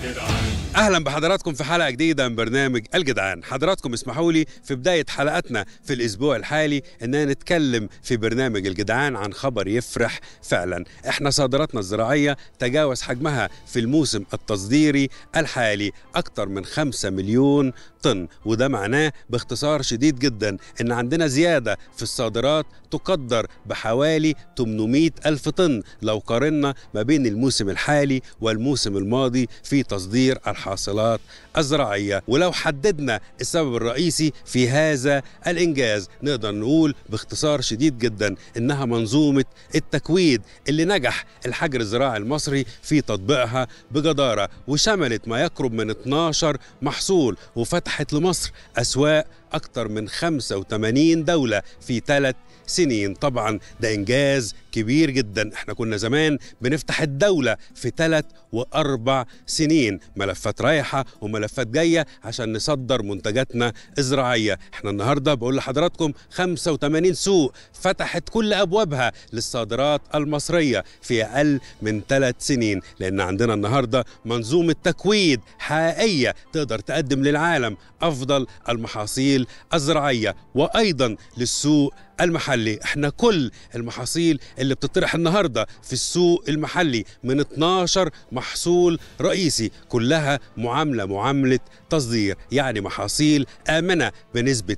did I? اهلا بحضراتكم في حلقه جديده من برنامج الجدعان حضراتكم اسمحوا لي في بدايه حلقتنا في الاسبوع الحالي اننا نتكلم في برنامج الجدعان عن خبر يفرح فعلا احنا صادراتنا الزراعيه تجاوز حجمها في الموسم التصديري الحالي اكثر من 5 مليون طن وده معناه باختصار شديد جدا ان عندنا زياده في الصادرات تقدر بحوالي 800 الف طن لو قارنا ما بين الموسم الحالي والموسم الماضي في تصدير الحالي الحاصلات الزراعية ولو حددنا السبب الرئيسي في هذا الإنجاز نقدر نقول باختصار شديد جدا إنها منظومة التكويد اللي نجح الحجر الزراعي المصري في تطبيقها بجدارة وشملت ما يقرب من 12 محصول وفتحت لمصر أسواق أكثر من 85 دولة في ثلاث سنين طبعا ده إنجاز كبير جدا احنا كنا زمان بنفتح الدولة في ثلاث وأربع سنين ملفات رايحة وملفات جاية عشان نصدر منتجاتنا الزراعية احنا النهاردة بقول لحضراتكم 85 سوق فتحت كل أبوابها للصادرات المصرية في أقل من ثلاث سنين لأن عندنا النهاردة منظومة تكويد حقيقية تقدر تقدم للعالم أفضل المحاصيل الزراعية وأيضا للسوق المحلي احنا كل المحاصيل اللي بتطرح النهارده في السوق المحلي من 12 محصول رئيسي كلها معامله معامله تصدير يعني محاصيل امنه بنسبه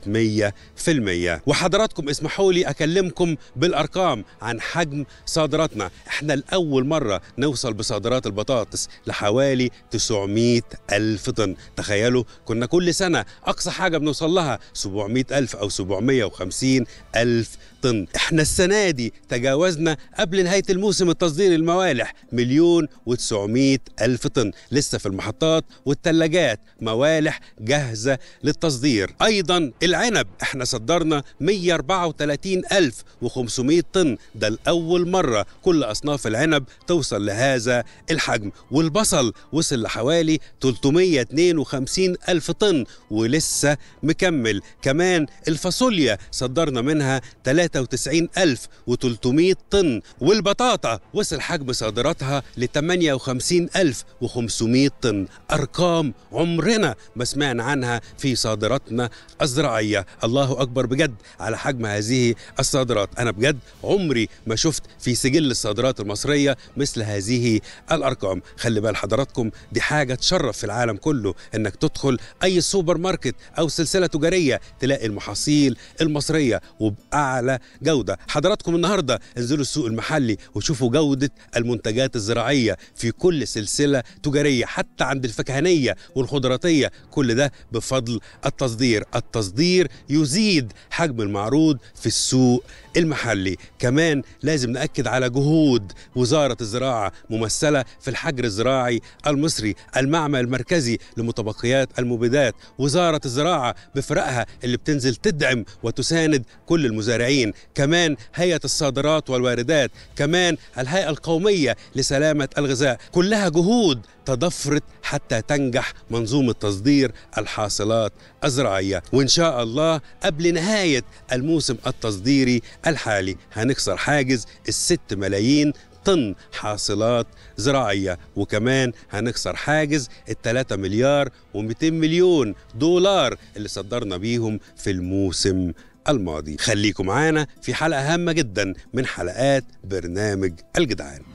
100% وحضراتكم اسمحوا لي اكلمكم بالارقام عن حجم صادراتنا احنا لاول مره نوصل بصادرات البطاطس لحوالي 900 الف طن تخيلوا كنا كل سنه اقصى حاجه بنوصل لها 700 الف او 750 الف ألف طن احنا السنة دي تجاوزنا قبل نهاية الموسم التصدير الموالح مليون وتسعمائة ألف طن لسه في المحطات والثلاجات موالح جاهزة للتصدير أيضا العنب احنا صدرنا 134 الف وخمسمائة طن ده لأول مرة كل أصناف العنب توصل لهذا الحجم والبصل وصل لحوالي 352 ألف طن ولسه مكمل كمان الفاصوليا صدرنا منها 93300 طن والبطاطا وصل حجم صادراتها ل 58500 طن أرقام عمرنا ما سمعنا عنها في صادراتنا الزراعية الله أكبر بجد على حجم هذه الصادرات أنا بجد عمري ما شفت في سجل الصادرات المصرية مثل هذه الأرقام خلي بال حضراتكم دي حاجة تشرف في العالم كله إنك تدخل أي سوبر ماركت أو سلسلة تجارية تلاقي المحاصيل المصرية اعلى جوده حضراتكم النهارده انزلوا السوق المحلي وشوفوا جوده المنتجات الزراعيه في كل سلسله تجاريه حتى عند الفكهانيه والخضراتيه كل ده بفضل التصدير التصدير يزيد حجم المعروض في السوق المحلي كمان لازم ناكد على جهود وزاره الزراعه ممثله في الحجر الزراعي المصري المعمل المركزي لمتبقيات المبيدات وزاره الزراعه بفرقها اللي بتنزل تدعم وتساند كل المز... المزارعين كمان هيئة الصادرات والواردات كمان الهيئة القومية لسلامة الغذاء كلها جهود تضفرت حتى تنجح منظومة تصدير الحاصلات الزراعية وإن شاء الله قبل نهاية الموسم التصديري الحالي هنكسر حاجز الست ملايين طن حاصلات زراعية وكمان هنكسر حاجز ال 3 مليار و200 مليون دولار اللي صدرنا بيهم في الموسم الماضي خليكم معانا في حلقة هامة جدا من حلقات برنامج الجدعان